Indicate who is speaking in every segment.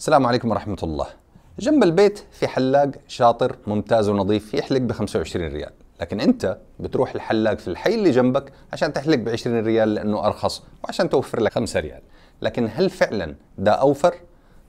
Speaker 1: السلام عليكم ورحمة الله جنب البيت في حلاق شاطر ممتاز ونظيف يحلق ب 25 ريال لكن انت بتروح الحلاق في الحي اللي جنبك عشان تحلق ب 20 ريال لانه ارخص وعشان توفر لك 5 ريال لكن هل فعلا ده اوفر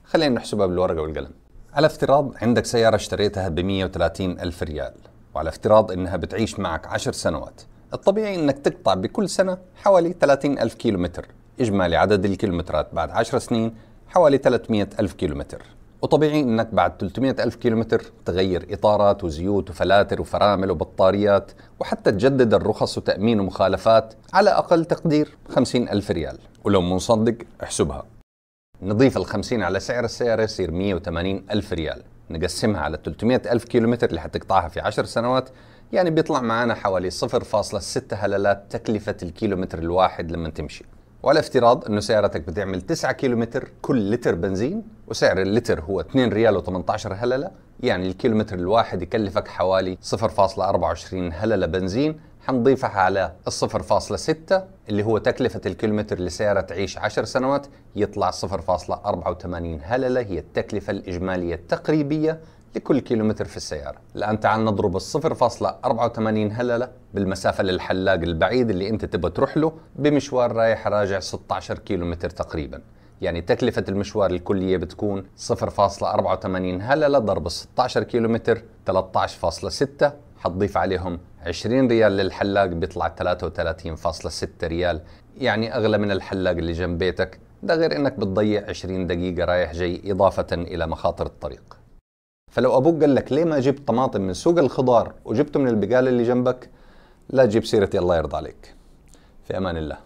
Speaker 1: خلينا نحسبها بالورقة والقلم على افتراض عندك سيارة اشتريتها ب 130 ألف ريال وعلى افتراض انها بتعيش معك 10 سنوات الطبيعي انك تقطع بكل سنة حوالي 30 ألف كيلومتر إجمالي عدد الكيلومترات بعد 10 سنين حوالي 300 ألف كيلومتر وطبيعي انك بعد 300 ألف كيلومتر تغير إطارات وزيوت وفلاتر وفرامل وبطاريات وحتى تجدد الرخص وتأمين ومخالفات على أقل تقدير 50 ألف ريال ولو منصدق احسبها نضيف ال 50 على سعر السيارة يصير 180 ألف ريال نقسمها على 300 ألف كيلومتر اللي حتقطعها في 10 سنوات يعني بيطلع معانا حوالي 0.6 هللات تكلفة الكيلومتر الواحد لما تمشي وعلى افتراض انه سيارتك بتعمل 9 كيلومتر كل لتر بنزين وسعر اللتر هو 2 ريال و18 هلله يعني الكيلومتر الواحد يكلفك حوالي 0.24 هلله بنزين حنضيفها على 0.6 اللي هو تكلفة الكيلومتر لسيارة تعيش 10 سنوات يطلع 0.84 هللة هي التكلفة الإجمالية التقريبية لكل كيلومتر في السيارة الآن تعال نضرب 0.84 هللة بالمسافة للحلاق البعيد اللي أنت تبغى تروح له بمشوار رايح راجع 16 كيلومتر تقريباً يعني تكلفة المشوار الكلية بتكون 0.84 هللة ضرب 16 كيلومتر 13.6 حتضيف عليهم 20 ريال للحلاق بيطلع 33.6 ريال يعني أغلى من الحلاق اللي جنب بيتك ده غير انك بتضيع 20 دقيقة رايح جاي إضافة إلى مخاطر الطريق فلو ابوك قال لك ليه ما جبت طماطم من سوق الخضار وجبته من البقاله اللي جنبك لا تجيب سيرتي الله يرضى عليك في امان الله